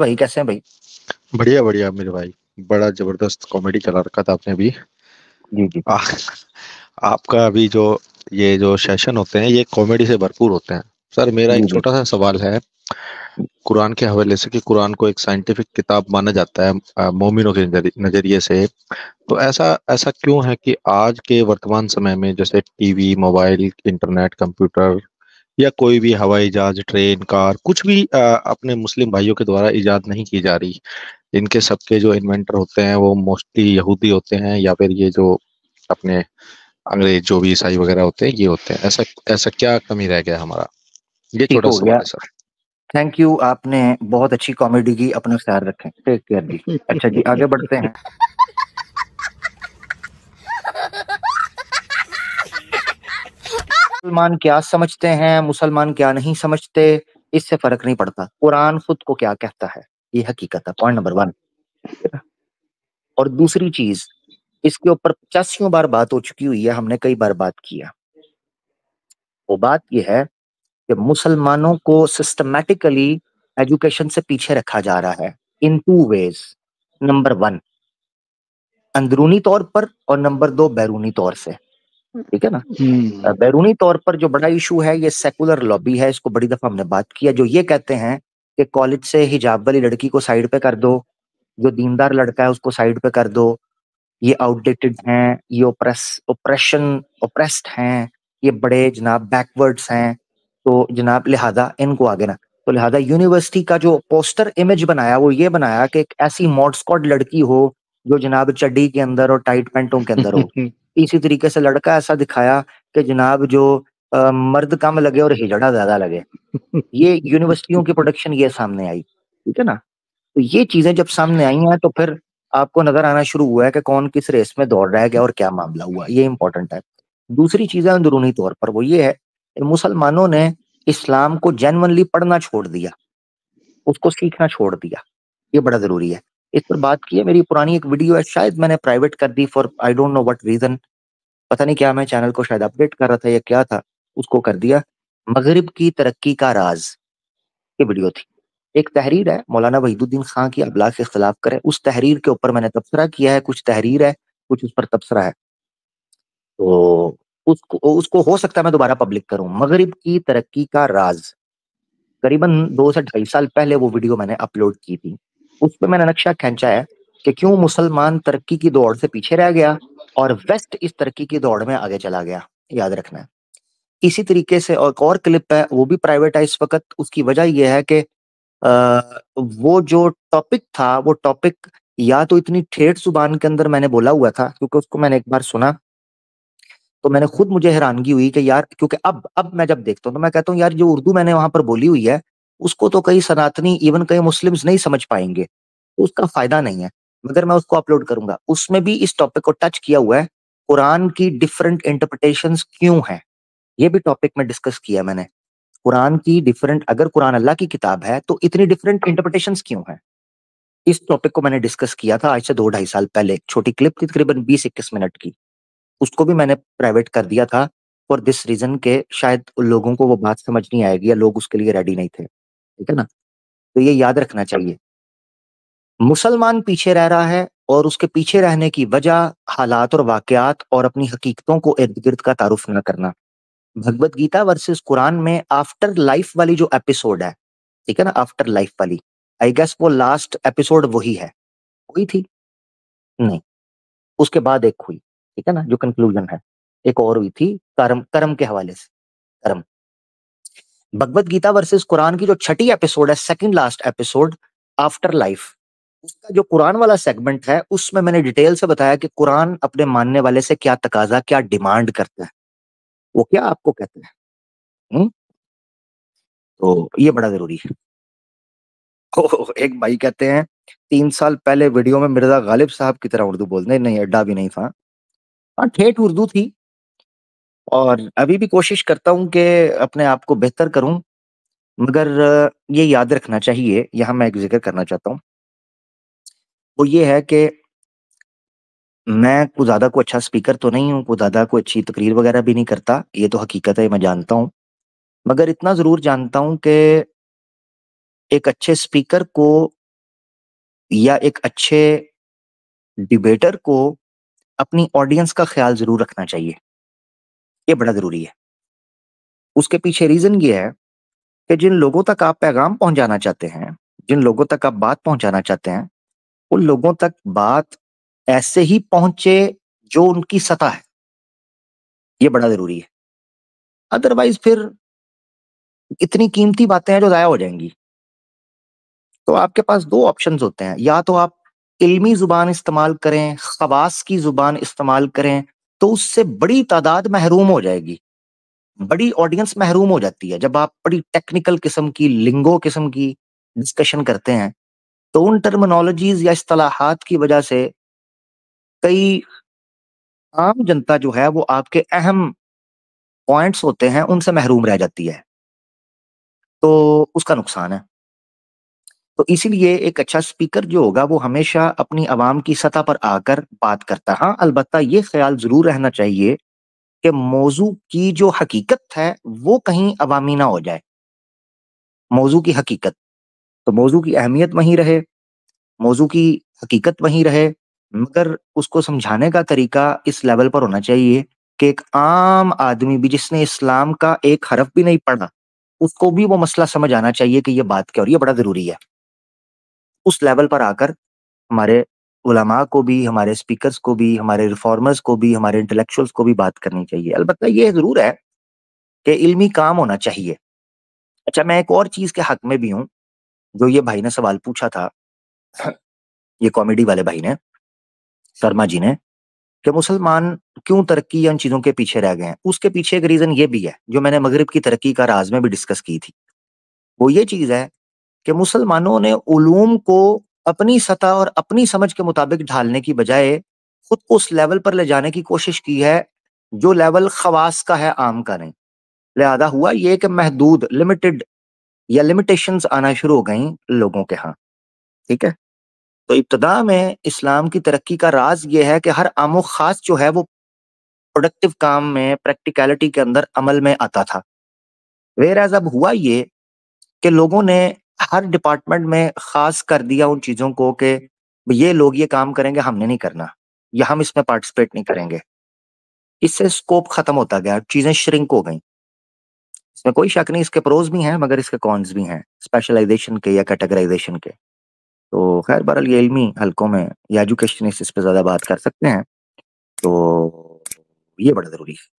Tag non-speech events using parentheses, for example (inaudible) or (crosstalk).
भाई कैसे हैं भाई बढ़िया बढ़िया मेरे भाई बड़ा जबरदस्त कॉमेडी चला रखा था आपने अभी जी जी आ, आपका अभी जो ये जो सेशन होते हैं ये कॉमेडी से भरपूर होते हैं सर मेरा एक छोटा सा सवाल है कुरान के हवाले से कि कुरान को एक साइंटिफिक किताब माना जाता है मोमिनों के नज़रिए से तो ऐसा ऐसा क्यों है कि आज के वर्तमान समय में जैसे टीवी मोबाइल इंटरनेट कंप्यूटर या कोई भी हवाई जहाज ट्रेन कार कुछ भी आ, अपने मुस्लिम भाइयों के द्वारा ईजाद नहीं की जा रही इनके सबके जो इन्वेंटर होते हैं वो मोस्टली यहूदी होते हैं या फिर ये जो अपने अंग्रेज जो भी ईसाई वगैरह होते हैं ये होते हैं ऐसा ऐसा क्या कमी रह गया हमारा ये छोटा सा सर थैंक यू आपने बहुत अच्छी कॉमेडी की अपना ख्याल रखें टेक केयर जी अच्छा जी आगे बढ़ते हैं (laughs) मुसलमान क्या समझते हैं मुसलमान क्या नहीं समझते इससे फर्क नहीं पड़ता कुरान खुद को क्या कहता है ये हकीकत है पॉइंट नंबर वन और दूसरी चीज इसके ऊपर पचासियों बार बात हो चुकी हुई है हमने कई बार बात किया वो बात यह है कि मुसलमानों को सिस्टमेटिकली एजुकेशन से पीछे रखा जा रहा है in two ways number one अंदरूनी तौर पर और नंबर दो बैरूनी तौर से ठीक है ना हम्म। बैरूनी तौर पर जो बड़ा इशू है ये सेकुलर लॉबी है इसको बड़ी दफा हमने बात किया जो ये कहते हैं कि कॉलेज से हिजाब वाली लड़की को साइड पे कर दो जो दीनदार लड़का है उसको साइड पे कर दो ये आउटडेटेड हैं ये ओप्रेस ओप्रेशन ओप्रेस्ड हैं ये बड़े जनाब बैकवर्ड्स हैं तो जनाब लिहाजा इनको आगे ना तो लिहाजा यूनिवर्सिटी का जो पोस्टर इमेज बनाया वो ये बनाया कि एक ऐसी मॉडस्कॉट लड़की हो जो जनाब चड्डी के अंदर और टाइट पेंटों के अंदर हो (laughs) इसी तरीके से लड़का ऐसा दिखाया कि जनाब जो आ, मर्द कम लगे और हिजड़ा ज्यादा लगे (laughs) ये यूनिवर्सिटियों की प्रोडक्शन ये सामने आई ठीक है ना तो ये चीजें जब सामने आई हैं तो फिर आपको नजर आना शुरू हुआ है कि कौन किस रेस में दौड़ रहा है और क्या मामला हुआ ये इंपॉर्टेंट है दूसरी चीज है अंदरूनी तौर पर वो ये है मुसलमानों ने इस्लाम को जेनवनली पढ़ना छोड़ दिया उसको सीखना छोड़ दिया ये बड़ा जरूरी है इस पर बात की है मेरी पुरानी एक वीडियो है शायद मैंने प्राइवेट कर दी for I don't know what reason पता नहीं क्या मैं चैनल को शायद अपडेट कर रहा था या क्या था उसको कर दिया मगरब की तरक्की का राज की वीडियो थी एक तहरीर है मौलाना वहीदुद्दीन खां की अबला के खिलाफ करे उस तहरीर के ऊपर मैंने तबसरा किया है कुछ तहरीर है कुछ उस पर तबसरा है तो उसको उसको हो सकता है मैं दोबारा पब्लिक करूं मगरब की तरक्की का राज करीबन दो से ढाई साल पहले वो वीडियो मैंने अपलोड की थी उस पर मैंने नक्शा खेचा है कि क्यों मुसलमान तरक्की की दौड़ से पीछे रह गया और वेस्ट इस तरक्की की दौड़ में आगे चला गया याद रखना है इसी तरीके से और एक और क्लिप है वो भी प्राइवेटाइज वक्त उसकी वजह यह है कि वो जो टॉपिक था वो टॉपिक या तो इतनी ठेठ जुबान के अंदर मैंने बोला हुआ था क्योंकि उसको मैंने एक बार सुना तो मैंने खुद मुझे हैरानगी हुई कि यार क्योंकि अब अब मैं जब देखता हूँ तो मैं कहता हूँ यार जो उर्दू मैंने वहां पर बोली हुई है उसको तो कई सनातनी इवन कई मुस्लिम्स नहीं समझ पाएंगे तो उसका फायदा नहीं है मगर मैं उसको अपलोड करूंगा उसमें भी इस टॉपिक को टच किया हुआ है कुरान की डिफरेंट इंटरप्रिटेशन क्यों है ये भी टॉपिक में डिस्कस किया मैंने कुरान की डिफरेंट अगर कुरान अल्लाह की किताब है तो इतनी डिफरेंट इंटरप्रिटेशन क्यों है इस टॉपिक को मैंने डिस्कस किया था आज से दो ढाई साल पहले एक छोटी क्लिप थी तकरीबन बीस इक्कीस मिनट की उसको भी मैंने प्राइवेट कर दिया था फॉर दिस रीजन के शायद उन लोगों को वो बात समझ नहीं आएगी या लोग उसके लिए रेडी नहीं थे ठीक है ना तो ये याद रखना चाहिए मुसलमान पीछे रह रहा है और उसके पीछे रहने की वजह हालात और वाकयात और अपनी हकीकतों को इर्द गिर्द का तारुफ न करना भगवत गीता वर्सेस कुरान में आफ्टर लाइफ वाली जो एपिसोड है ठीक है ना आफ्टर लाइफ वाली आई गेस वो लास्ट एपिसोड वही है हुई थी नहीं उसके बाद एक हुई ठीक है ना जो कंक्लूजन है एक और हुई थी कर्म कर्म के हवाले से कर्म भगवत गीता वर्सेस कुरान की जो छठी एपिसोड है second last episode after life उसका जो कुरान वाला सेगमेंट है उसमें मैंने डिटेल से बताया कि कुरान अपने मानने वाले से क्या तकाजा क्या डिमांड करता है वो क्या आपको कहते हैं हम्म? तो ये बड़ा जरूरी है ओ, एक भाई कहते हैं तीन साल पहले वीडियो में मिर्जा गालिब साहब की तरह उर्दू बोलते नहीं अड्डा भी नहीं था हाँ ठेठ उर्दू थी और अभी भी कोशिश करता हूँ कि अपने आप को बेहतर करूँ, मगर ये याद रखना चाहिए, यहाँ मैं एक ज़िक्र करना चाहता हूँ वो ये है कि मैं कुछ ज़्यादा को अच्छा स्पीकर तो नहीं हूँ, कुछ ज़्यादा को अच्छी तकरीर वगैरह भी नहीं करता, ये तो हकीकत है, मैं जानता हूँ। मगर इतना ज़रूर जानता हूँ कि एक अच्छे स्पीकर को या एक अच्छे डिबेटर को अपनी ऑडियंस का ख़्याल ज़रूर रखना चाहिए। ये बड़ा जरूरी है उसके पीछे रीजन ये है कि जिन लोगों तक आप पैगाम पहुंचाना चाहते हैं जिन लोगों तक आप बात पहुंचाना चाहते हैं उन लोगों तक बात ऐसे ही पहुंचे जो उनकी सतह है ये बड़ा जरूरी है अदरवाइज फिर इतनी कीमती बातें हैं जो ज़ाया हो जाएंगी तो आपके पास दो ऑप्शन होते हैं या तो आप इल्मी ज़ुबान इस्तेमाल करें खवास की ज़ुबान इस्तेमाल करें तो उससे बड़ी तादाद महरूम हो जाएगी बड़ी ऑडियंस महरूम हो जाती है जब आप बड़ी टेक्निकल किस्म की लिंगो किस्म की डिस्कशन करते हैं तो उन टर्मिनोलॉजीज या असलाहत की वजह से कई आम जनता जो है वो आपके अहम पॉइंट्स होते हैं उनसे महरूम रह जाती है तो उसका नुकसान है तो इसीलिए एक अच्छा स्पीकर जो होगा वो हमेशा अपनी आवाम की सतह पर आकर बात करता हाँ अलबत् ये ख्याल ज़रूर रहना चाहिए कि मौजू की जो हकीकत है वो कहीं अवामी ना हो जाए मौजू की हकीकत तो मौजू की अहमियत वहीं रहे मौजू की हकीकत वहीं रहे मगर उसको समझाने का तरीका इस लेवल पर होना चाहिए कि एक आम आदमी भी जिसने इस्लाम का एक हरफ भी नहीं पढ़ा उसको भी वो मसला समझ आना चाहिए कि ये बात क्या और ये बड़ा ज़रूरी है उस लेवल पर आकर हमारे उलमा को भी हमारे स्पीकर्स को भी हमारे रिफॉर्मर्स को भी हमारे इंटेलेक्चुअल्स को भी बात करनी चाहिए अलबत्त ये ज़रूर है कि इल्मी काम होना चाहिए अच्छा मैं एक और चीज़ के हक में भी हूँ जो ये भाई ने सवाल पूछा था ये कॉमेडी वाले भाई ने शर्मा जी ने कि मुसलमान क्यों तरक्की या उन चीज़ों के पीछे रह गए हैं उसके पीछे एक रीज़न ये भी है जो मैंने मगरब की तरक्की का राज में भी डिस्कस की थी वो ये चीज़ है कि मुसलमानों ने उलूम को अपनी सतह और अपनी समझ के मुताबिक ढालने की बजाय खुद को उस लेवल पर ले जाने की कोशिश की है जो लेवल खवास का है आम का नहीं लिहाजा हुआ ये कि महदूद लिमिटेड या लिमिटेशन आना शुरू हो गई लोगों के यहाँ ठीक है तो इब्तदा में इस्लाम की तरक्की का राज ये है कि हर आमो खास जो है वो प्रोडक्टिव काम में प्रैक्टिकलिटी के अंदर अमल में आता था वेर एज अब हुआ ये कि लोगों ने हर डिपार्टमेंट में खास कर दिया उन चीज़ों को कि ये लोग ये काम करेंगे हमने नहीं करना या हम इसमें पार्टिसिपेट नहीं करेंगे इससे स्कोप खत्म होता गया चीज़ें श्रिंक हो गई इसमें कोई शक नहीं इसके प्रोज भी हैं मगर इसके कॉन्स भी हैं स्पेशलाइजेशन के या कैटेगराइजेशन के तो खैर बहरल ये इलमी हल्कों में या एजुकेशन इस पर ज़्यादा बात कर सकते हैं तो ये बड़ा ज़रूरी है